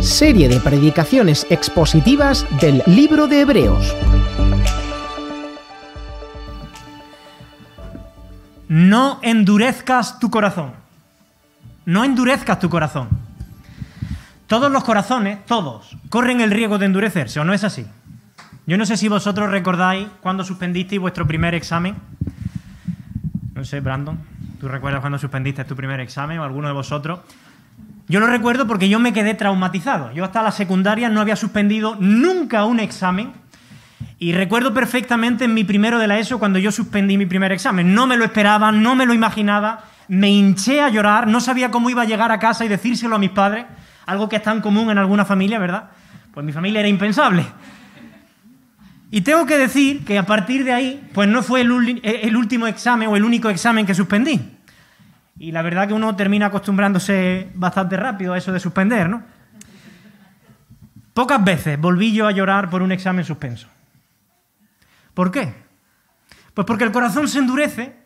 Serie de predicaciones expositivas del libro de Hebreos. No endurezcas tu corazón. No endurezcas tu corazón. Todos los corazones, todos, corren el riesgo de endurecerse, ¿o no es así? Yo no sé si vosotros recordáis cuando suspendisteis vuestro primer examen. No sé, Brandon, ¿tú recuerdas cuando suspendiste tu primer examen o alguno de vosotros? Yo lo recuerdo porque yo me quedé traumatizado. Yo hasta la secundaria no había suspendido nunca un examen. Y recuerdo perfectamente en mi primero de la ESO cuando yo suspendí mi primer examen. No me lo esperaba, no me lo imaginaba, me hinché a llorar, no sabía cómo iba a llegar a casa y decírselo a mis padres, algo que es tan común en alguna familia, ¿verdad? Pues mi familia era impensable. Y tengo que decir que a partir de ahí, pues no fue el, el último examen o el único examen que suspendí. Y la verdad que uno termina acostumbrándose bastante rápido a eso de suspender, ¿no? Pocas veces volví yo a llorar por un examen suspenso. ¿Por qué? Pues porque el corazón se endurece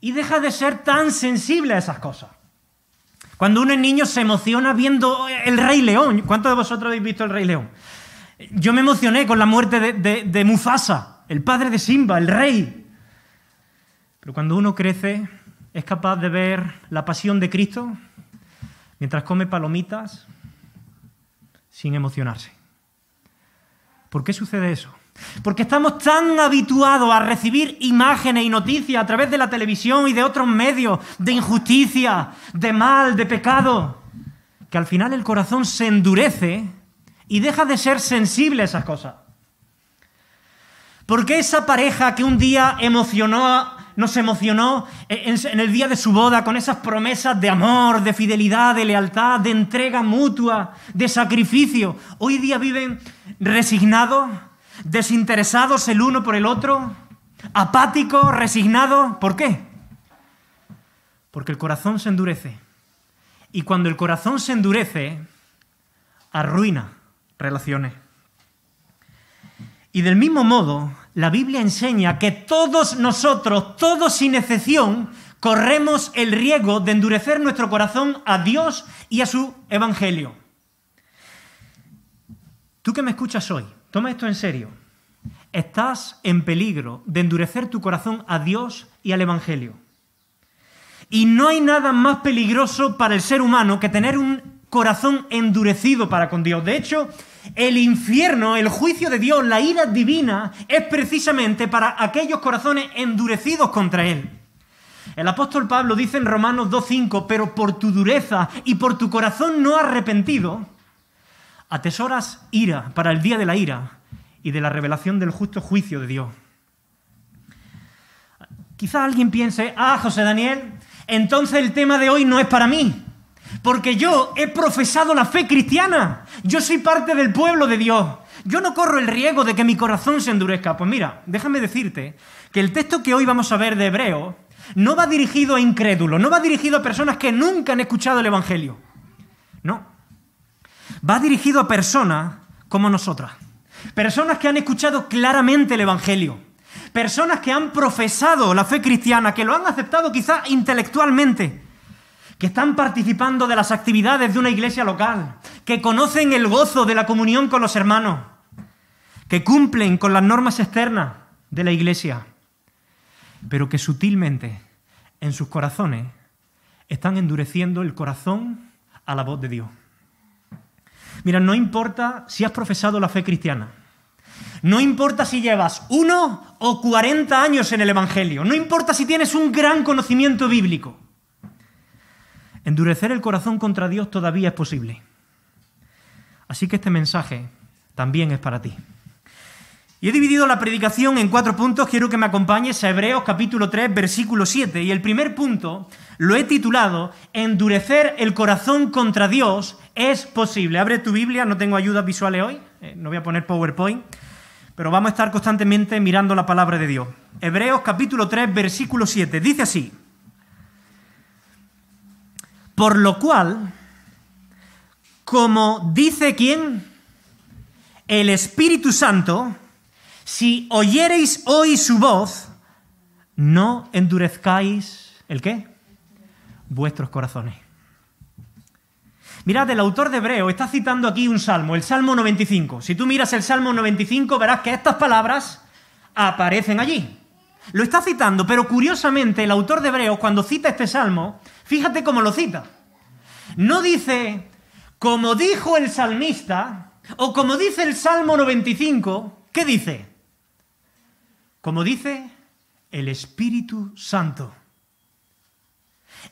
y deja de ser tan sensible a esas cosas. Cuando uno es niño se emociona viendo el Rey León. ¿Cuántos de vosotros habéis visto el Rey León? Yo me emocioné con la muerte de, de Mufasa, el padre de Simba, el rey. Pero cuando uno crece, es capaz de ver la pasión de Cristo mientras come palomitas sin emocionarse. ¿Por qué sucede eso? Porque estamos tan habituados a recibir imágenes y noticias a través de la televisión y de otros medios de injusticia, de mal, de pecado, que al final el corazón se endurece y deja de ser sensible a esas cosas. Porque esa pareja que un día emocionó a nos emocionó en el día de su boda con esas promesas de amor, de fidelidad, de lealtad, de entrega mutua, de sacrificio. Hoy día viven resignados, desinteresados el uno por el otro, apáticos, resignados. ¿Por qué? Porque el corazón se endurece. Y cuando el corazón se endurece, arruina relaciones. Y del mismo modo, la Biblia enseña que todos nosotros, todos sin excepción, corremos el riesgo de endurecer nuestro corazón a Dios y a su Evangelio. Tú que me escuchas hoy, toma esto en serio. Estás en peligro de endurecer tu corazón a Dios y al Evangelio. Y no hay nada más peligroso para el ser humano que tener un corazón endurecido para con Dios. De hecho, el infierno, el juicio de Dios, la ira divina, es precisamente para aquellos corazones endurecidos contra Él. El apóstol Pablo dice en Romanos 2.5, pero por tu dureza y por tu corazón no arrepentido, atesoras ira para el día de la ira y de la revelación del justo juicio de Dios. Quizá alguien piense, ah, José Daniel, entonces el tema de hoy no es para mí. Porque yo he profesado la fe cristiana. Yo soy parte del pueblo de Dios. Yo no corro el riesgo de que mi corazón se endurezca. Pues mira, déjame decirte que el texto que hoy vamos a ver de Hebreo no va dirigido a incrédulos, no va dirigido a personas que nunca han escuchado el Evangelio. No. Va dirigido a personas como nosotras. Personas que han escuchado claramente el Evangelio. Personas que han profesado la fe cristiana, que lo han aceptado quizá intelectualmente que están participando de las actividades de una iglesia local, que conocen el gozo de la comunión con los hermanos, que cumplen con las normas externas de la iglesia, pero que sutilmente en sus corazones están endureciendo el corazón a la voz de Dios. Mira, no importa si has profesado la fe cristiana. No importa si llevas uno o cuarenta años en el Evangelio. No importa si tienes un gran conocimiento bíblico. Endurecer el corazón contra Dios todavía es posible. Así que este mensaje también es para ti. Y he dividido la predicación en cuatro puntos. Quiero que me acompañes a Hebreos capítulo 3, versículo 7. Y el primer punto lo he titulado Endurecer el corazón contra Dios es posible. Abre tu Biblia, no tengo ayudas visuales hoy, eh, no voy a poner PowerPoint, pero vamos a estar constantemente mirando la palabra de Dios. Hebreos capítulo 3, versículo 7. Dice así. Por lo cual, como dice quién? El Espíritu Santo, si oyereis hoy su voz, no endurezcáis el qué? Vuestros corazones. Mirad, el autor de Hebreo está citando aquí un salmo, el Salmo 95. Si tú miras el Salmo 95, verás que estas palabras aparecen allí. Lo está citando, pero curiosamente el autor de Hebreo, cuando cita este salmo, Fíjate cómo lo cita. No dice, como dijo el salmista, o como dice el Salmo 95, ¿qué dice? Como dice el Espíritu Santo.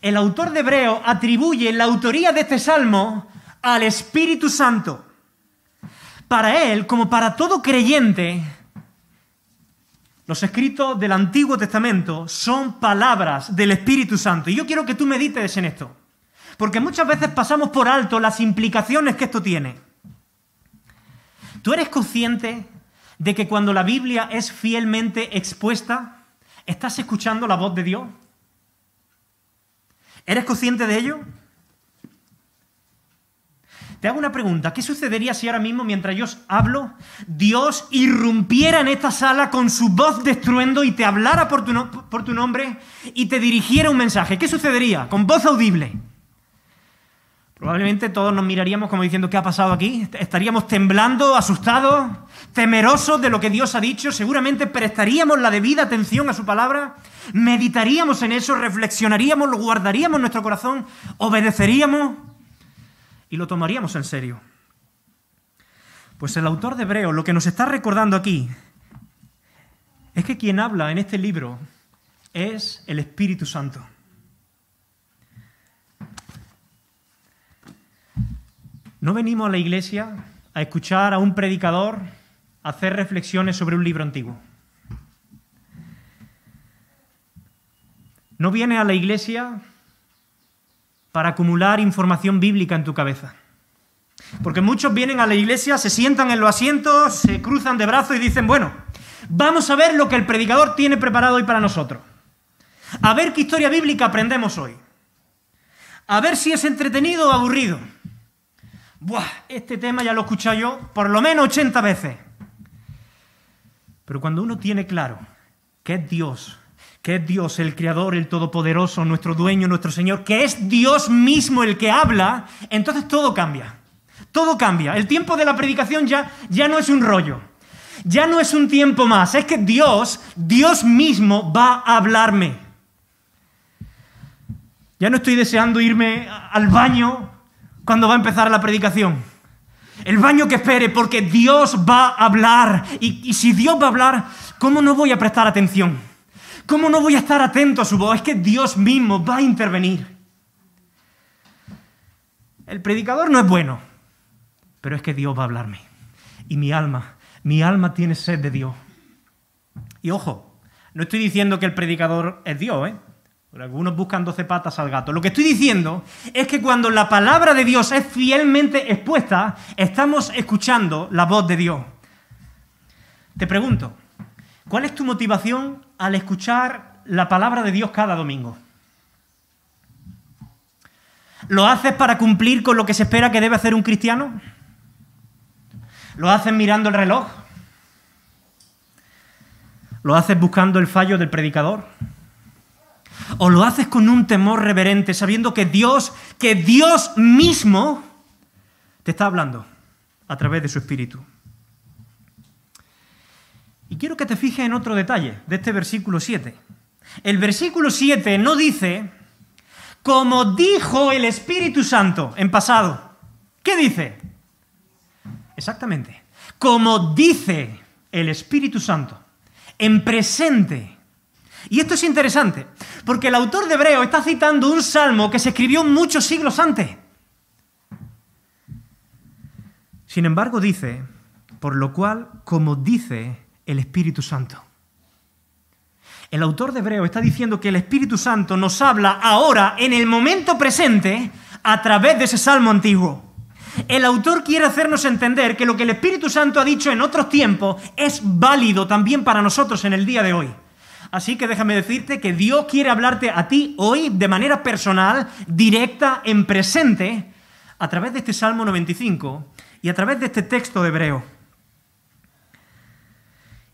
El autor de Hebreo atribuye la autoría de este salmo al Espíritu Santo. Para él, como para todo creyente, los escritos del Antiguo Testamento son palabras del Espíritu Santo. Y yo quiero que tú medites en esto. Porque muchas veces pasamos por alto las implicaciones que esto tiene. ¿Tú eres consciente de que cuando la Biblia es fielmente expuesta, estás escuchando la voz de Dios? ¿Eres consciente de ello? Te hago una pregunta. ¿Qué sucedería si ahora mismo, mientras yo hablo, Dios irrumpiera en esta sala con su voz de y te hablara por tu, por tu nombre y te dirigiera un mensaje? ¿Qué sucedería con voz audible? Probablemente todos nos miraríamos como diciendo, ¿qué ha pasado aquí? Estaríamos temblando, asustados, temerosos de lo que Dios ha dicho. Seguramente prestaríamos la debida atención a su palabra. Meditaríamos en eso, reflexionaríamos, lo guardaríamos en nuestro corazón, obedeceríamos y lo tomaríamos en serio. Pues el autor de Hebreo lo que nos está recordando aquí es que quien habla en este libro es el Espíritu Santo. No venimos a la iglesia a escuchar a un predicador hacer reflexiones sobre un libro antiguo. No viene a la iglesia para acumular información bíblica en tu cabeza. Porque muchos vienen a la iglesia, se sientan en los asientos, se cruzan de brazos y dicen, bueno, vamos a ver lo que el predicador tiene preparado hoy para nosotros. A ver qué historia bíblica aprendemos hoy. A ver si es entretenido o aburrido. Buah, este tema ya lo he escuchado yo por lo menos 80 veces. Pero cuando uno tiene claro que es Dios que es Dios, el Creador, el Todopoderoso, nuestro dueño, nuestro Señor, que es Dios mismo el que habla, entonces todo cambia. Todo cambia. El tiempo de la predicación ya, ya no es un rollo. Ya no es un tiempo más. Es que Dios, Dios mismo va a hablarme. Ya no estoy deseando irme al baño cuando va a empezar la predicación. El baño que espere, porque Dios va a hablar. Y, y si Dios va a hablar, ¿cómo no voy a prestar atención? ¿Cómo no voy a estar atento a su voz? Es que Dios mismo va a intervenir. El predicador no es bueno, pero es que Dios va a hablarme. Y mi alma, mi alma tiene sed de Dios. Y ojo, no estoy diciendo que el predicador es Dios, ¿eh? Algunos buscan doce patas al gato. Lo que estoy diciendo es que cuando la palabra de Dios es fielmente expuesta, estamos escuchando la voz de Dios. Te pregunto, ¿cuál es tu motivación al escuchar la palabra de Dios cada domingo. ¿Lo haces para cumplir con lo que se espera que debe hacer un cristiano? ¿Lo haces mirando el reloj? ¿Lo haces buscando el fallo del predicador? ¿O lo haces con un temor reverente, sabiendo que Dios, que Dios mismo te está hablando a través de su espíritu? Y quiero que te fijes en otro detalle de este versículo 7. El versículo 7 no dice, como dijo el Espíritu Santo en pasado. ¿Qué dice? Exactamente. Como dice el Espíritu Santo en presente. Y esto es interesante, porque el autor de Hebreo está citando un salmo que se escribió muchos siglos antes. Sin embargo, dice, por lo cual, como dice el Espíritu Santo. El autor de Hebreo está diciendo que el Espíritu Santo nos habla ahora, en el momento presente, a través de ese salmo antiguo. El autor quiere hacernos entender que lo que el Espíritu Santo ha dicho en otros tiempos es válido también para nosotros en el día de hoy. Así que déjame decirte que Dios quiere hablarte a ti hoy de manera personal, directa, en presente, a través de este Salmo 95 y a través de este texto de Hebreo.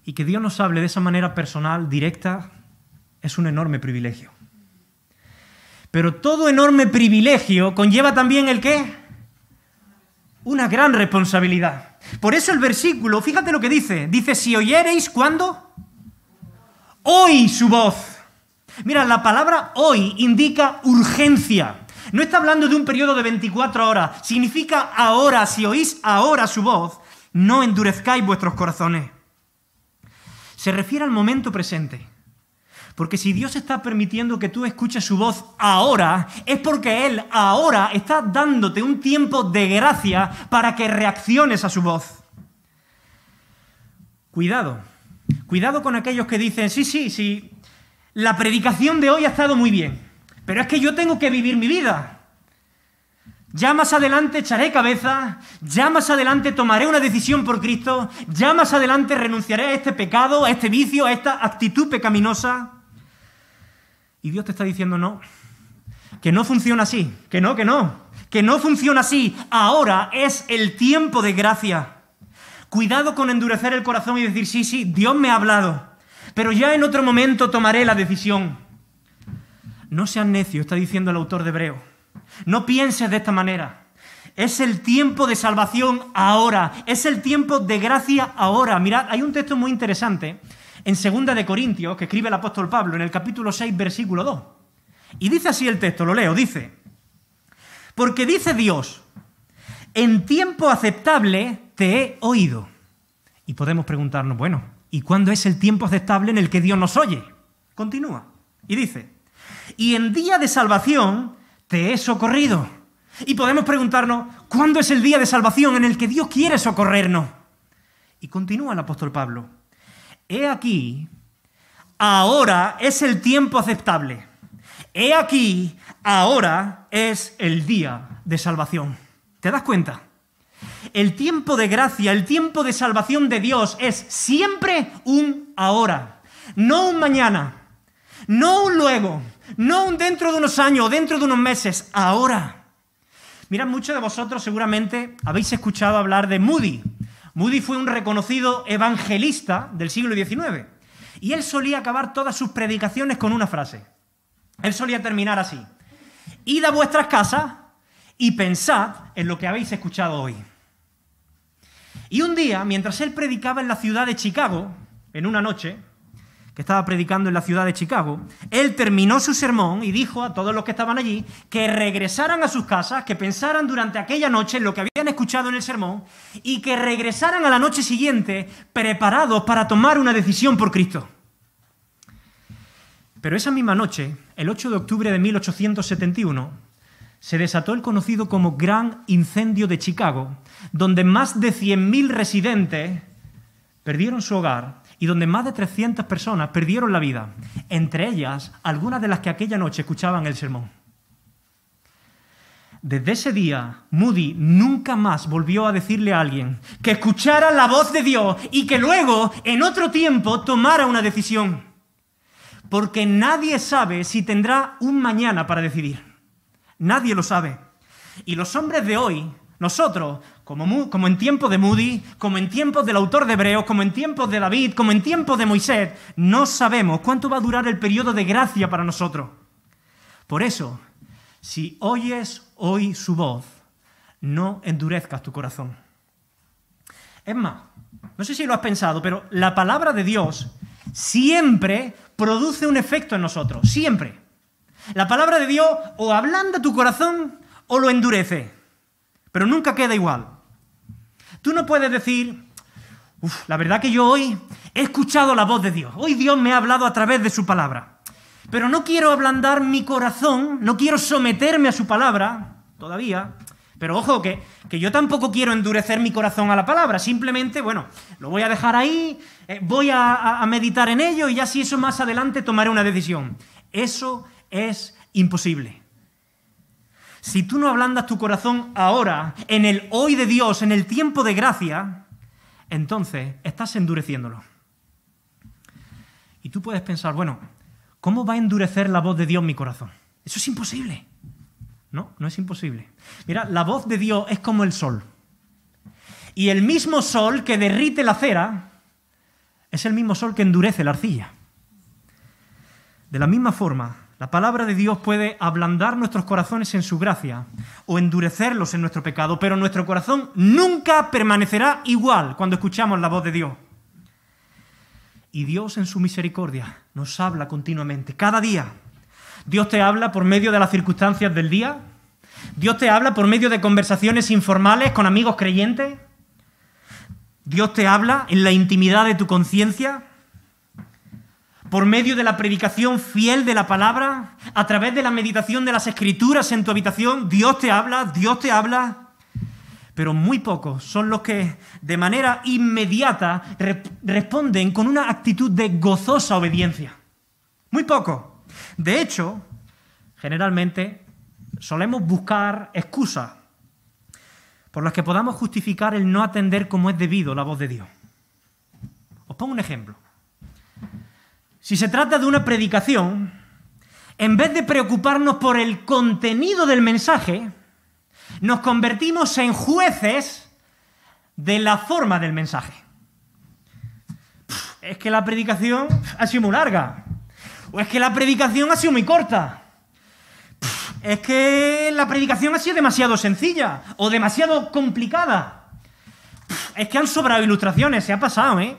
Y que Dios nos hable de esa manera personal, directa, es un enorme privilegio. Pero todo enorme privilegio conlleva también el qué? Una gran responsabilidad. Por eso el versículo, fíjate lo que dice. Dice, si oyereis, ¿cuándo? Hoy su voz. Mira, la palabra hoy indica urgencia. No está hablando de un periodo de 24 horas. Significa ahora, si oís ahora su voz, no endurezcáis vuestros corazones se refiere al momento presente. Porque si Dios está permitiendo que tú escuches su voz ahora, es porque Él ahora está dándote un tiempo de gracia para que reacciones a su voz. Cuidado, cuidado con aquellos que dicen, sí, sí, sí, la predicación de hoy ha estado muy bien, pero es que yo tengo que vivir mi vida. Ya más adelante echaré cabeza, ya más adelante tomaré una decisión por Cristo, ya más adelante renunciaré a este pecado, a este vicio, a esta actitud pecaminosa. Y Dios te está diciendo no, que no funciona así, que no, que no, que no funciona así. Ahora es el tiempo de gracia. Cuidado con endurecer el corazón y decir, sí, sí, Dios me ha hablado, pero ya en otro momento tomaré la decisión. No seas necio, está diciendo el autor de Hebreo. No pienses de esta manera. Es el tiempo de salvación ahora. Es el tiempo de gracia ahora. Mirad, hay un texto muy interesante en 2 de Corintios que escribe el apóstol Pablo en el capítulo 6, versículo 2. Y dice así el texto, lo leo, dice, porque dice Dios, en tiempo aceptable te he oído. Y podemos preguntarnos, bueno, ¿y cuándo es el tiempo aceptable en el que Dios nos oye? Continúa. Y dice, y en día de salvación te he socorrido. Y podemos preguntarnos, ¿cuándo es el día de salvación en el que Dios quiere socorrernos? Y continúa el apóstol Pablo, he aquí, ahora es el tiempo aceptable. He aquí, ahora es el día de salvación. ¿Te das cuenta? El tiempo de gracia, el tiempo de salvación de Dios es siempre un ahora, no un mañana, no un luego, no dentro de unos años, dentro de unos meses, ahora. Mira, muchos de vosotros seguramente habéis escuchado hablar de Moody. Moody fue un reconocido evangelista del siglo XIX. Y él solía acabar todas sus predicaciones con una frase. Él solía terminar así. Id a vuestras casas y pensad en lo que habéis escuchado hoy. Y un día, mientras él predicaba en la ciudad de Chicago, en una noche, que estaba predicando en la ciudad de Chicago, él terminó su sermón y dijo a todos los que estaban allí que regresaran a sus casas, que pensaran durante aquella noche lo que habían escuchado en el sermón y que regresaran a la noche siguiente preparados para tomar una decisión por Cristo. Pero esa misma noche, el 8 de octubre de 1871, se desató el conocido como Gran Incendio de Chicago, donde más de 100.000 residentes perdieron su hogar y donde más de 300 personas perdieron la vida, entre ellas algunas de las que aquella noche escuchaban el sermón. Desde ese día, Moody nunca más volvió a decirle a alguien que escuchara la voz de Dios y que luego, en otro tiempo, tomara una decisión. Porque nadie sabe si tendrá un mañana para decidir. Nadie lo sabe. Y los hombres de hoy, nosotros, como, en tiempos de Moody, como en tiempos del autor de Hebreos, como en tiempos de David, como en tiempos de Moisés, no sabemos cuánto va a durar el periodo de gracia para nosotros. Por eso, si oyes hoy su voz, no endurezcas tu corazón. Es más, no sé si lo has pensado, pero la palabra de Dios siempre produce un efecto en nosotros, siempre. La palabra de Dios o ablanda tu corazón o lo endurece, pero nunca queda igual. Tú no puedes decir, la verdad que yo hoy he escuchado la voz de Dios, hoy Dios me ha hablado a través de su palabra, pero no quiero ablandar mi corazón, no quiero someterme a su palabra todavía, pero ojo, que, yo tampoco quiero endurecer mi corazón a la palabra, simplemente, bueno, lo voy a dejar ahí, eh, voy a, a, meditar en ello y ya si eso más adelante tomaré una decisión. Eso es imposible. Si tú no ablandas tu corazón ahora, en el hoy de Dios, en el tiempo de gracia, entonces estás endureciéndolo. Y tú puedes pensar, bueno, ¿cómo va a endurecer la voz de Dios mi corazón? Eso es imposible. No, no es imposible. Mira, la voz de Dios es como el sol. Y el mismo sol que derrite la cera es el mismo sol que endurece la arcilla. De la misma forma, la palabra de Dios puede ablandar nuestros corazones en su gracia o endurecerlos en nuestro pecado, pero nuestro corazón nunca permanecerá igual cuando escuchamos la voz de Dios. Y Dios en su misericordia nos habla continuamente, cada día. Dios te habla por medio de las circunstancias del día. Dios te habla por medio de conversaciones informales con amigos creyentes. Dios te habla en la intimidad de tu conciencia por medio de la predicación fiel de la palabra, a través de la meditación de las escrituras en tu habitación, Dios te habla, Dios te habla. Pero muy pocos son los que de manera inmediata responden con una actitud de gozosa obediencia. Muy pocos. De hecho, generalmente solemos buscar excusas por las que podamos justificar el no atender como es debido la voz de Dios. Os pongo un ejemplo. Si se trata de una predicación, en vez de preocuparnos por el contenido del mensaje, nos convertimos en jueces de la forma del mensaje. Es que la predicación ha sido muy larga. O es que la predicación ha sido muy corta. Es que la predicación ha sido demasiado sencilla o demasiado complicada. Es que han sobrado ilustraciones, se ha pasado, ¿eh?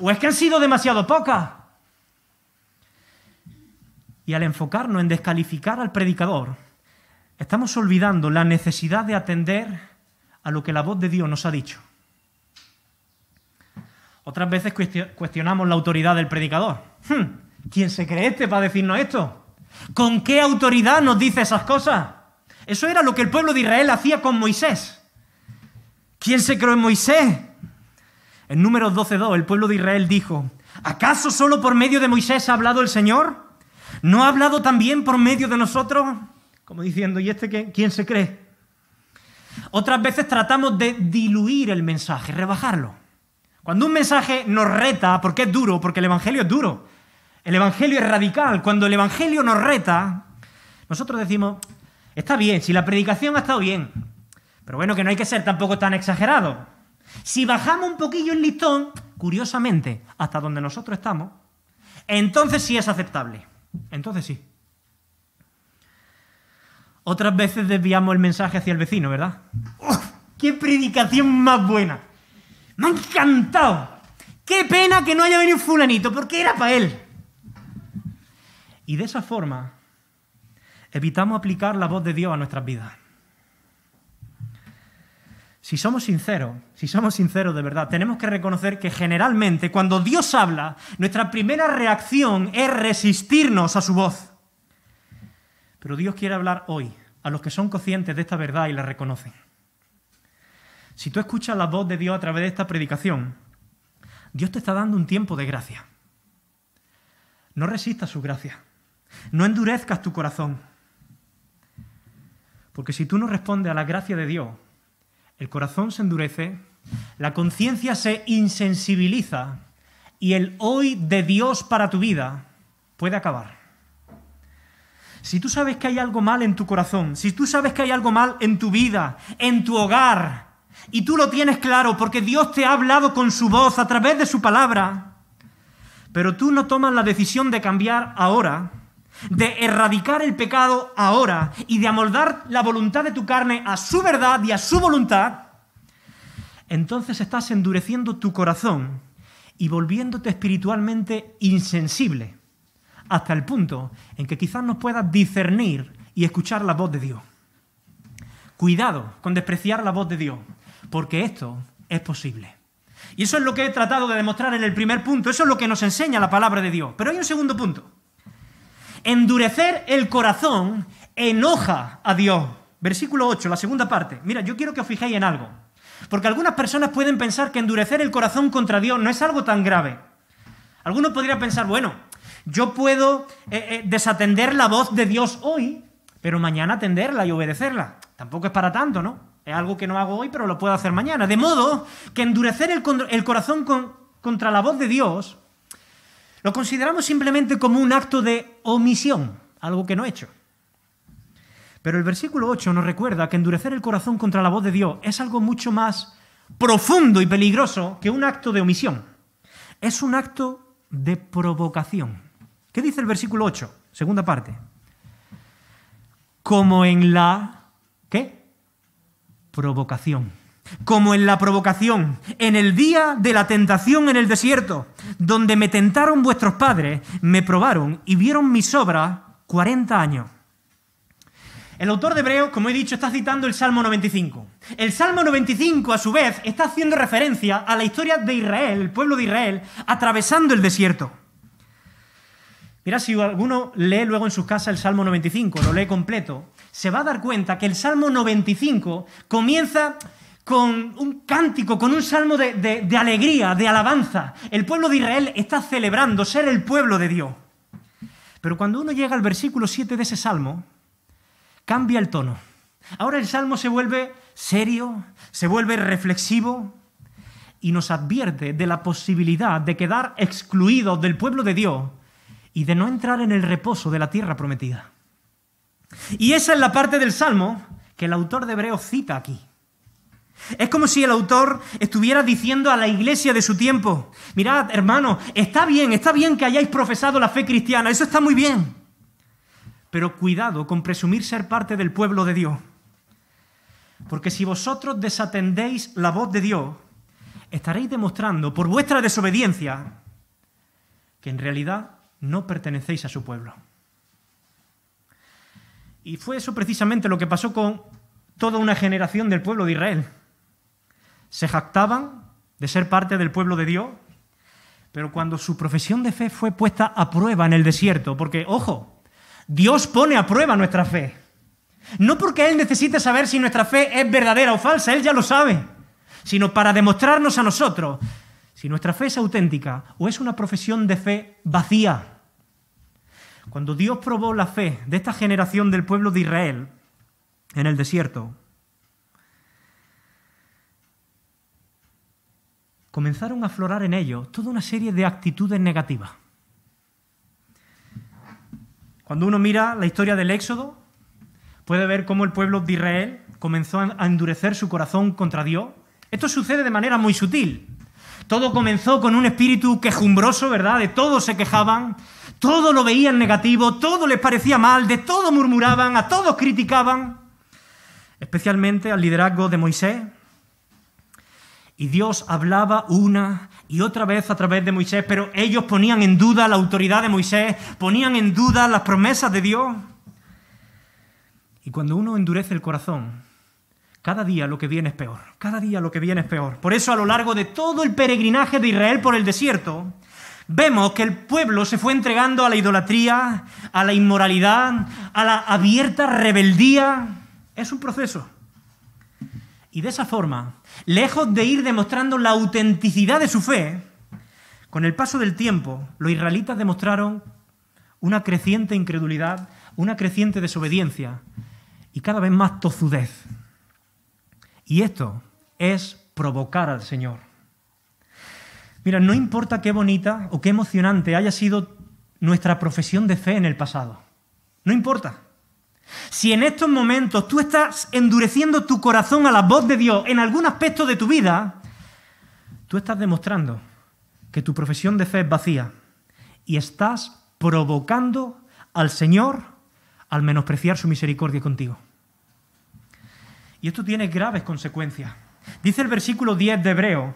O es que han sido demasiado pocas. Y al enfocarnos en descalificar al predicador, estamos olvidando la necesidad de atender a lo que la voz de Dios nos ha dicho. Otras veces cuestionamos la autoridad del predicador. Hmm, ¿Quién se cree este para decirnos esto? ¿Con qué autoridad nos dice esas cosas? Eso era lo que el pueblo de Israel hacía con Moisés. ¿Quién se creó en Moisés? En números 12.2 el pueblo de Israel dijo, ¿acaso solo por medio de Moisés ha hablado el Señor? ¿No ha hablado también por medio de nosotros? Como diciendo, ¿y este quién, quién se cree? Otras veces tratamos de diluir el mensaje, rebajarlo. Cuando un mensaje nos reta, porque es duro, porque el Evangelio es duro, el Evangelio es radical, cuando el Evangelio nos reta, nosotros decimos, está bien, si la predicación ha estado bien, pero bueno, que no hay que ser tampoco tan exagerado. Si bajamos un poquillo el listón, curiosamente, hasta donde nosotros estamos, entonces sí es aceptable. Entonces sí. Otras veces desviamos el mensaje hacia el vecino, ¿verdad? ¡Qué predicación más buena! ¡Me ha encantado! ¡Qué pena que no haya venido fulanito, porque era para él! Y de esa forma evitamos aplicar la voz de Dios a nuestras vidas. Si somos sinceros, si somos sinceros de verdad, tenemos que reconocer que generalmente cuando Dios habla, nuestra primera reacción es resistirnos a su voz. Pero Dios quiere hablar hoy a los que son conscientes de esta verdad y la reconocen. Si tú escuchas la voz de Dios a través de esta predicación, Dios te está dando un tiempo de gracia. No resistas su gracia. No endurezcas tu corazón. Porque si tú no respondes a la gracia de Dios, el corazón se endurece, la conciencia se insensibiliza y el hoy de Dios para tu vida puede acabar. Si tú sabes que hay algo mal en tu corazón, si tú sabes que hay algo mal en tu vida, en tu hogar, y tú lo tienes claro porque Dios te ha hablado con su voz a través de su palabra, pero tú no tomas la decisión de cambiar ahora, de erradicar el pecado ahora y de amoldar la voluntad de tu carne a su verdad y a su voluntad, entonces estás endureciendo tu corazón y volviéndote espiritualmente insensible, hasta el punto en que quizás no puedas discernir y escuchar la voz de Dios. Cuidado con despreciar la voz de Dios, porque esto es posible. Y eso es lo que he tratado de demostrar en el primer punto, eso es lo que nos enseña la palabra de Dios. Pero hay un segundo punto. Endurecer el corazón enoja a Dios. Versículo 8, la segunda parte. Mira, yo quiero que os fijéis en algo. Porque algunas personas pueden pensar que endurecer el corazón contra Dios no es algo tan grave. Algunos podrían pensar, bueno, yo puedo eh, eh, desatender la voz de Dios hoy, pero mañana atenderla y obedecerla. Tampoco es para tanto, ¿no? Es algo que no hago hoy, pero lo puedo hacer mañana. De modo que endurecer el, corazón contra la voz de Dios lo consideramos simplemente como un acto de omisión, algo que no he hecho. Pero el versículo 8 nos recuerda que endurecer el corazón contra la voz de Dios es algo mucho más profundo y peligroso que un acto de omisión. Es un acto de provocación. ¿Qué dice el versículo 8? Segunda parte. Como en la... ¿Qué? Provocación como en la provocación, en el día de la tentación en el desierto, donde me tentaron vuestros padres, me probaron y vieron mis obras 40 años. El autor de Hebreos, como he dicho, está citando el Salmo 95. El Salmo 95, a su vez, está haciendo referencia a la historia de Israel, el pueblo de Israel, atravesando el desierto. Mira, si alguno lee luego en sus casas el Salmo 95, lo lee completo, se va a dar cuenta que el Salmo 95 comienza con un cántico, con un salmo de, alegría, de alabanza. El pueblo de Israel está celebrando ser el pueblo de Dios. Pero cuando uno llega al versículo 7 de ese salmo, cambia el tono. Ahora el salmo se vuelve serio, se vuelve reflexivo y nos advierte de la posibilidad de quedar excluidos del pueblo de Dios y de no entrar en el reposo de la tierra prometida. Y esa es la parte del Salmo que el autor de Hebreos cita aquí. Es como si el autor estuviera diciendo a la iglesia de su tiempo, mirad hermano, está bien, está bien que hayáis profesado la fe cristiana, eso está muy bien, pero cuidado con presumir ser parte del pueblo de Dios, porque si vosotros desatendéis la voz de Dios, estaréis demostrando por vuestra desobediencia que en realidad no pertenecéis a su pueblo. Y fue eso precisamente lo que pasó con toda una generación del pueblo de Israel. Se jactaban de ser parte del pueblo de Dios, pero cuando su profesión de fe fue puesta a prueba en el desierto, porque, ojo, Dios pone a prueba nuestra fe. No porque Él necesite saber si nuestra fe es verdadera o falsa, Él ya lo sabe, sino para demostrarnos a nosotros si nuestra fe es auténtica o es una profesión de fe vacía. Cuando Dios probó la fe de esta generación del pueblo de Israel en el desierto, comenzaron a aflorar en ellos toda una serie de actitudes negativas. Cuando uno mira la historia del Éxodo, puede ver cómo el pueblo de Israel comenzó a endurecer su corazón contra Dios. Esto sucede de manera muy sutil. Todo comenzó con un espíritu quejumbroso, ¿verdad? De todo se quejaban, todo lo veían negativo, todo les parecía mal, de todo murmuraban, a todos criticaban, especialmente al liderazgo de Moisés, y Dios hablaba una y otra vez a través de Moisés, pero ellos ponían en duda la autoridad de Moisés, ponían en duda las promesas de Dios. Y cuando uno endurece el corazón, cada día lo que viene es peor, cada día lo que viene es peor. Por eso a lo largo de todo el peregrinaje de Israel por el desierto, vemos que el pueblo se fue entregando a la idolatría, a la inmoralidad, a la abierta rebeldía. Es un proceso. Y de esa forma, lejos de ir demostrando la autenticidad de su fe, con el paso del tiempo, los israelitas demostraron una creciente incredulidad, una creciente desobediencia y cada vez más tozudez. Y esto es provocar al Señor. Mira, no importa qué bonita o qué emocionante haya sido nuestra profesión de fe en el pasado. No importa. Si en estos momentos tú estás endureciendo tu corazón a la voz de Dios en algún aspecto de tu vida, tú estás demostrando que tu profesión de fe es vacía y estás provocando al Señor al menospreciar su misericordia contigo. Y esto tiene graves consecuencias. Dice el versículo 10 de Hebreo,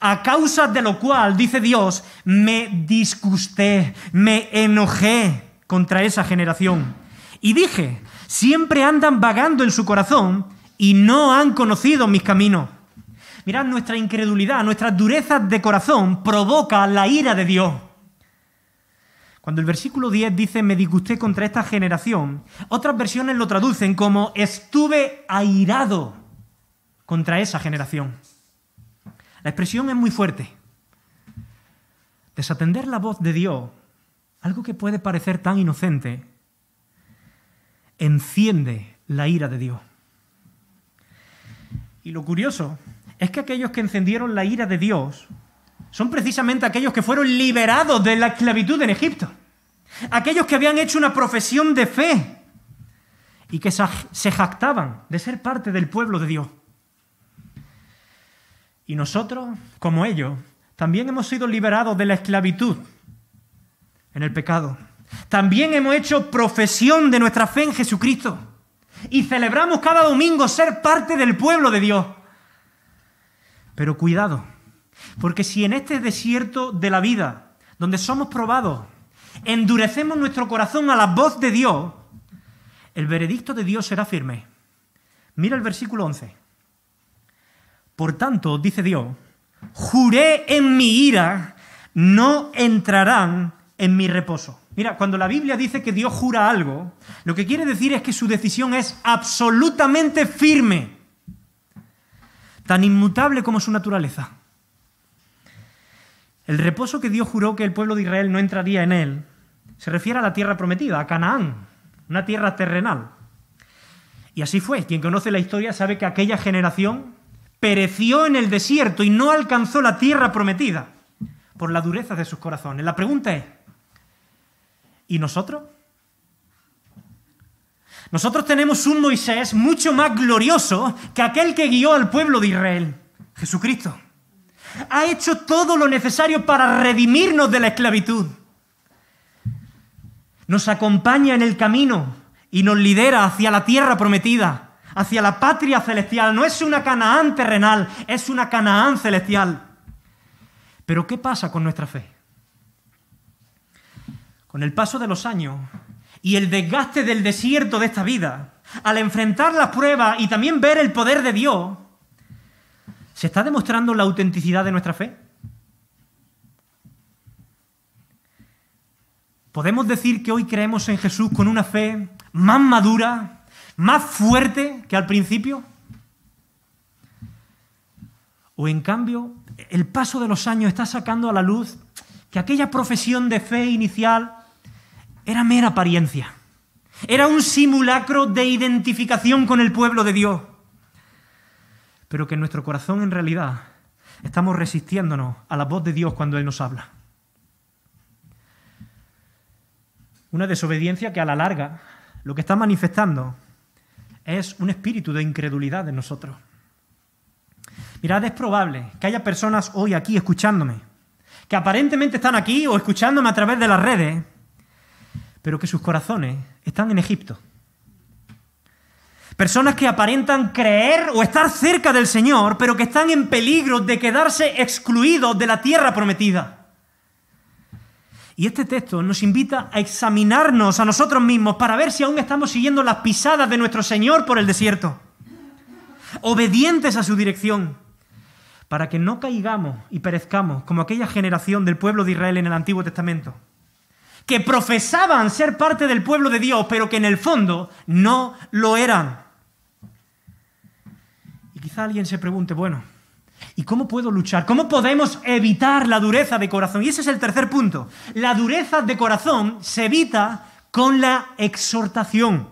a causa de lo cual, dice Dios, me disgusté, me enojé contra esa generación y dije, siempre andan vagando en su corazón y no han conocido mis caminos. Mirad, nuestra incredulidad, nuestras durezas de corazón provoca la ira de Dios. Cuando el versículo 10 dice, me disgusté contra esta generación, otras versiones lo traducen como, estuve airado contra esa generación. La expresión es muy fuerte. Desatender la voz de Dios, algo que puede parecer tan inocente, enciende la ira de Dios. Y lo curioso es que aquellos que encendieron la ira de Dios son precisamente aquellos que fueron liberados de la esclavitud en Egipto. Aquellos que habían hecho una profesión de fe y que se jactaban de ser parte del pueblo de Dios. Y nosotros, como ellos, también hemos sido liberados de la esclavitud en el pecado. También hemos hecho profesión de nuestra fe en Jesucristo. Y celebramos cada domingo ser parte del pueblo de Dios. Pero cuidado, porque si en este desierto de la vida, donde somos probados, endurecemos nuestro corazón a la voz de Dios, el veredicto de Dios será firme. Mira el versículo 11. Por tanto, dice Dios, juré en mi ira, no entrarán en mi reposo. Mira, cuando la Biblia dice que Dios jura algo, lo que quiere decir es que su decisión es absolutamente firme, tan inmutable como su naturaleza. El reposo que Dios juró que el pueblo de Israel no entraría en él se refiere a la tierra prometida, a Canaán, una tierra terrenal. Y así fue. Quien conoce la historia sabe que aquella generación pereció en el desierto y no alcanzó la tierra prometida por la dureza de sus corazones. La pregunta es, ¿Y nosotros? Nosotros tenemos un Moisés mucho más glorioso que aquel que guió al pueblo de Israel, Jesucristo. Ha hecho todo lo necesario para redimirnos de la esclavitud. Nos acompaña en el camino y nos lidera hacia la tierra prometida, hacia la patria celestial. No es una Canaán terrenal, es una Canaán celestial. Pero ¿qué pasa con nuestra fe? Con el paso de los años y el desgaste del desierto de esta vida, al enfrentar las pruebas y también ver el poder de Dios, ¿se está demostrando la autenticidad de nuestra fe? ¿Podemos decir que hoy creemos en Jesús con una fe más madura, más fuerte que al principio? ¿O en cambio, el paso de los años está sacando a la luz que aquella profesión de fe inicial era mera apariencia. Era un simulacro de identificación con el pueblo de Dios. Pero que en nuestro corazón en realidad estamos resistiéndonos a la voz de Dios cuando Él nos habla. Una desobediencia que a la larga lo que está manifestando es un espíritu de incredulidad en nosotros. Mirad, es probable que haya personas hoy aquí escuchándome, que aparentemente están aquí o escuchándome a través de las redes, pero que sus corazones están en Egipto. Personas que aparentan creer o estar cerca del Señor, pero que están en peligro de quedarse excluidos de la tierra prometida. Y este texto nos invita a examinarnos a nosotros mismos para ver si aún estamos siguiendo las pisadas de nuestro Señor por el desierto, obedientes a su dirección, para que no caigamos y perezcamos como aquella generación del pueblo de Israel en el Antiguo Testamento que profesaban ser parte del pueblo de Dios, pero que en el fondo no lo eran. Y quizá alguien se pregunte, bueno, ¿y cómo puedo luchar? ¿Cómo podemos evitar la dureza de corazón? Y ese es el tercer punto. La dureza de corazón se evita con la exhortación.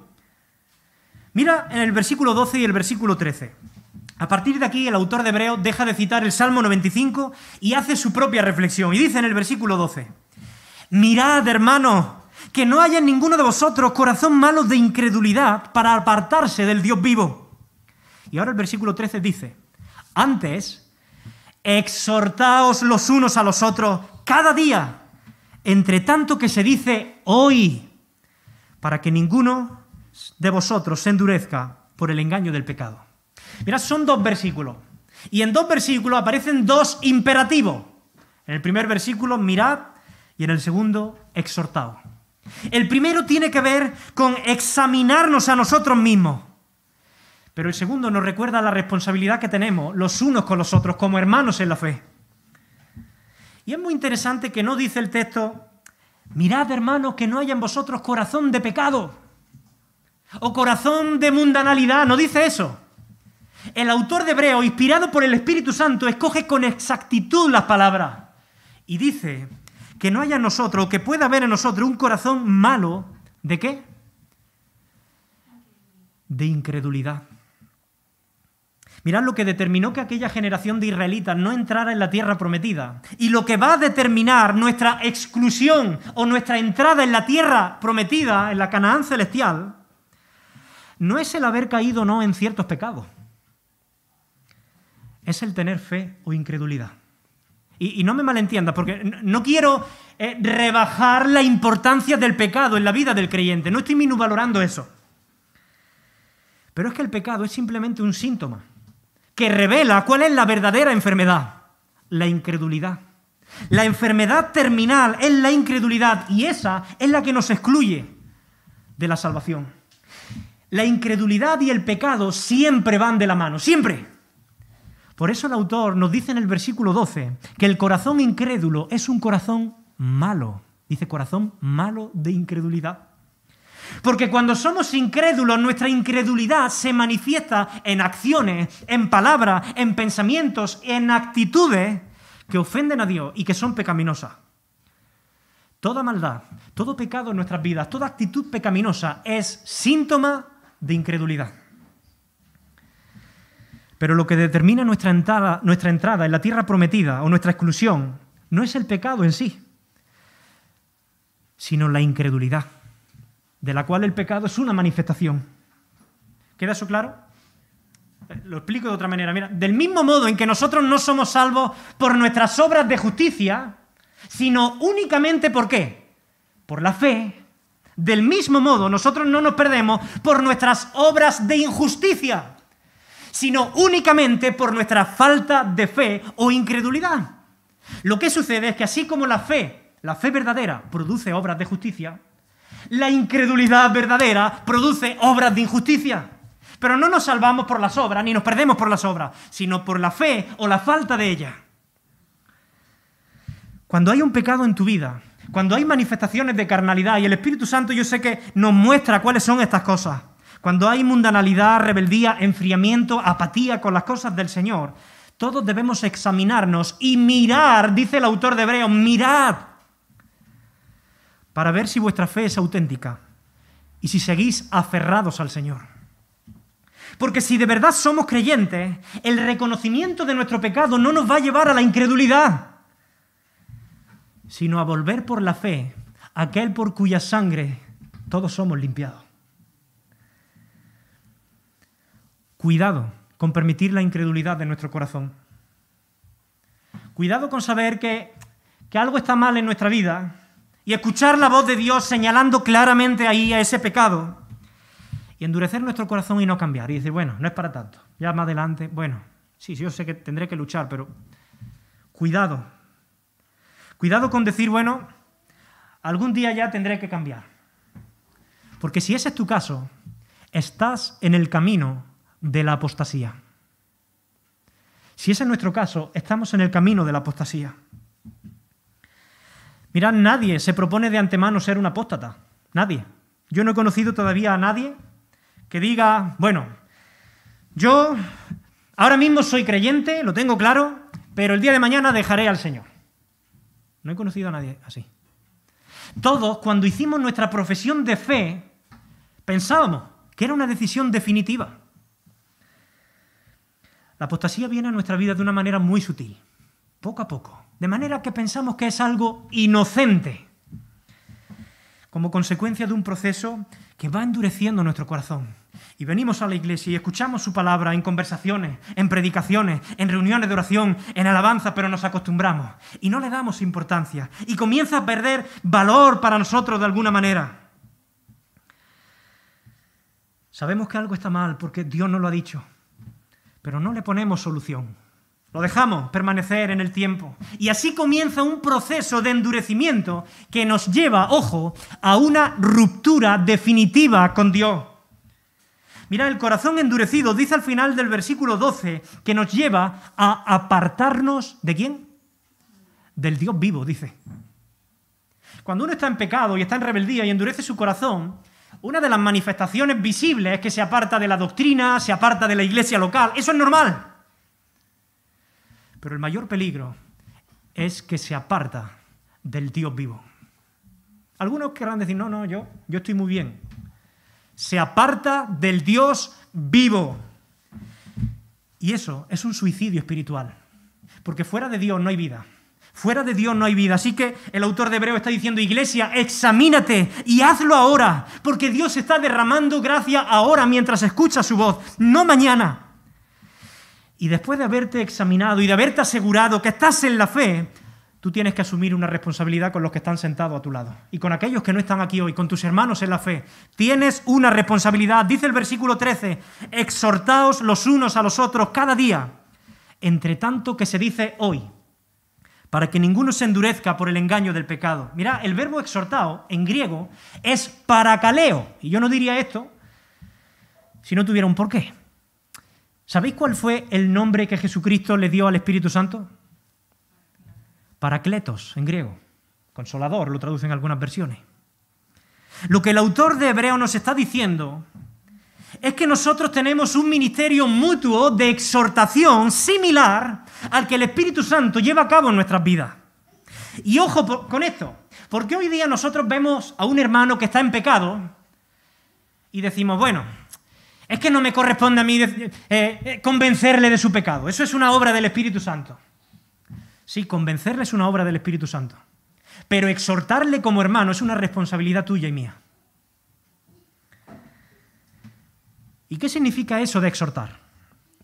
Mira en el versículo 12 y el versículo 13. A partir de aquí, el autor de Hebreo deja de citar el Salmo 95 y hace su propia reflexión. Y dice en el versículo 12, Mirad, hermano, que no haya en ninguno de vosotros corazón malo de incredulidad para apartarse del Dios vivo. Y ahora el versículo 13 dice, antes, exhortaos los unos a los otros cada día, entre tanto que se dice hoy, para que ninguno de vosotros se endurezca por el engaño del pecado. Mirad, son dos versículos. Y en dos versículos aparecen dos imperativos. En el primer versículo, mirad y en el segundo, exhortado. El primero tiene que ver con examinarnos a nosotros mismos. Pero el segundo nos recuerda la responsabilidad que tenemos los unos con los otros como hermanos en la fe. Y es muy interesante que no dice el texto, mirad hermanos que no haya en vosotros corazón de pecado o corazón de mundanalidad, no dice eso. El autor de Hebreo, inspirado por el Espíritu Santo, escoge con exactitud las palabras y dice, que no haya en nosotros, o que pueda haber en nosotros un corazón malo, ¿de qué? De incredulidad. Mirad lo que determinó que aquella generación de israelitas no entrara en la tierra prometida. Y lo que va a determinar nuestra exclusión o nuestra entrada en la tierra prometida, en la Canaán celestial, no es el haber caído o no en ciertos pecados. Es el tener fe o incredulidad. Y, no me malentienda, porque no, quiero eh, rebajar la importancia del pecado en la vida del creyente. No estoy minuvalorando eso. Pero es que el pecado es simplemente un síntoma que revela cuál es la verdadera enfermedad, la incredulidad. La enfermedad terminal es la incredulidad y esa es la que nos excluye de la salvación. La incredulidad y el pecado siempre van de la mano, siempre. Por eso el autor nos dice en el versículo 12 que el corazón incrédulo es un corazón malo. Dice corazón malo de incredulidad. Porque cuando somos incrédulos, nuestra incredulidad se manifiesta en acciones, en palabras, en pensamientos, en actitudes que ofenden a Dios y que son pecaminosas. Toda maldad, todo pecado en nuestras vidas, toda actitud pecaminosa es síntoma de incredulidad. Pero lo que determina nuestra entrada, en la tierra prometida o nuestra exclusión no es el pecado en sí, sino la incredulidad, de la cual el pecado es una manifestación. ¿Queda eso claro? Eh, lo explico de otra manera. Mira, del mismo modo en que nosotros no somos salvos por nuestras obras de justicia, sino únicamente por qué? Por la fe. Del mismo modo, nosotros no nos perdemos por nuestras obras de injusticia sino únicamente por nuestra falta de fe o incredulidad. Lo que sucede es que así como la fe, la fe verdadera, produce obras de justicia, la incredulidad verdadera produce obras de injusticia. Pero no nos salvamos por las obras, ni nos perdemos por las obras, sino por la fe o la falta de ella. Cuando hay un pecado en tu vida, cuando hay manifestaciones de carnalidad y el Espíritu Santo yo sé que nos muestra cuáles son estas cosas, cuando hay mundanalidad, rebeldía, enfriamiento, apatía con las cosas del Señor, todos debemos examinarnos y mirar, dice el autor de Hebreos, mirad para ver si vuestra fe es auténtica y si seguís aferrados al Señor. Porque si de verdad somos creyentes, el reconocimiento de nuestro pecado no nos va a llevar a la incredulidad, sino a volver por la fe, aquel por cuya sangre todos somos limpiados. Cuidado con permitir la incredulidad de nuestro corazón. Cuidado con saber que, algo está mal en nuestra vida y escuchar la voz de Dios señalando claramente ahí a ese pecado y endurecer nuestro corazón y no cambiar y decir, bueno, no es para tanto, ya más adelante, bueno, sí, yo sé que tendré que luchar, pero cuidado. Cuidado con decir, bueno, algún día ya tendré que cambiar. Porque si ese es tu caso, estás en el camino de la apostasía. Si ese es nuestro caso, estamos en el camino de la apostasía. Mirad, nadie se propone de antemano ser un apóstata. Nadie. Yo no he conocido todavía a nadie que diga, bueno, yo ahora mismo soy creyente, lo tengo claro, pero el día de mañana dejaré al Señor. No he conocido a nadie así. Todos, cuando hicimos nuestra profesión de fe, pensábamos que era una decisión definitiva. La apostasía viene a nuestra vida de una manera muy sutil, poco a poco, de manera que pensamos que es algo inocente, como consecuencia de un proceso que va endureciendo nuestro corazón. Y venimos a la iglesia y escuchamos su palabra en conversaciones, en predicaciones, en reuniones de oración, en alabanza, pero nos acostumbramos y no le damos importancia y comienza a perder valor para nosotros de alguna manera. Sabemos que algo está mal porque Dios nos lo ha dicho pero no le ponemos solución. Lo dejamos permanecer en el tiempo. Y así comienza un proceso de endurecimiento que nos lleva, ojo, a una ruptura definitiva con Dios. Mira, el corazón endurecido dice al final del versículo 12 que nos lleva a apartarnos de quién? Del Dios vivo, dice. Cuando uno está en pecado y está en rebeldía y endurece su corazón, una de las manifestaciones visibles es que se aparta de la doctrina, se aparta de la iglesia local. Eso es normal. Pero el mayor peligro es que se aparta del Dios vivo. Algunos querrán decir, no, no, yo, yo estoy muy bien. Se aparta del Dios vivo. Y eso es un suicidio espiritual. Porque fuera de Dios no hay vida. Fuera de Dios no hay vida. Así que el autor de Hebreo está diciendo, iglesia, examínate y hazlo ahora, porque Dios está derramando gracia ahora mientras escucha su voz, no mañana. Y después de haberte examinado y de haberte asegurado que estás en la fe, tú tienes que asumir una responsabilidad con los que están sentados a tu lado y con aquellos que no están aquí hoy, con tus hermanos en la fe. Tienes una responsabilidad, dice el versículo 13, exhortaos los unos a los otros cada día, entre tanto que se dice hoy para que ninguno se endurezca por el engaño del pecado. Mira, el verbo exhortado en griego es paracaleo. Y yo no diría esto si no tuviera un porqué. ¿Sabéis cuál fue el nombre que Jesucristo le dio al Espíritu Santo? Paracletos en griego. Consolador, lo traducen algunas versiones. Lo que el autor de Hebreo nos está diciendo es que nosotros tenemos un ministerio mutuo de exhortación similar al que el Espíritu Santo lleva a cabo en nuestras vidas. Y ojo con esto, porque hoy día nosotros vemos a un hermano que está en pecado y decimos, bueno, es que no me corresponde a mí eh, eh, convencerle de su pecado. Eso es una obra del Espíritu Santo. Sí, convencerle es una obra del Espíritu Santo. Pero exhortarle como hermano es una responsabilidad tuya y mía. ¿Y qué significa eso de exhortar?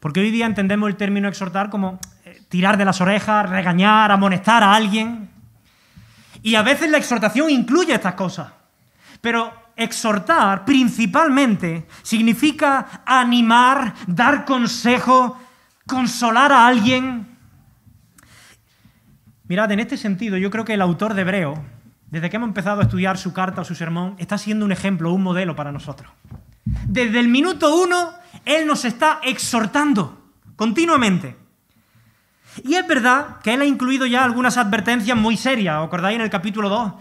Porque hoy día entendemos el término exhortar como eh, tirar de las orejas, regañar, amonestar a alguien. Y a veces la exhortación incluye estas cosas. Pero exhortar principalmente significa animar, dar consejo, consolar a alguien. Mirad, en este sentido yo creo que el autor de Hebreo, desde que hemos empezado a estudiar su carta o su sermón, está siendo un ejemplo, un modelo para nosotros. Desde el minuto uno, Él nos está exhortando continuamente. Y es verdad que Él ha incluido ya algunas advertencias muy serias, ¿Ocordáis acordáis en el capítulo 2?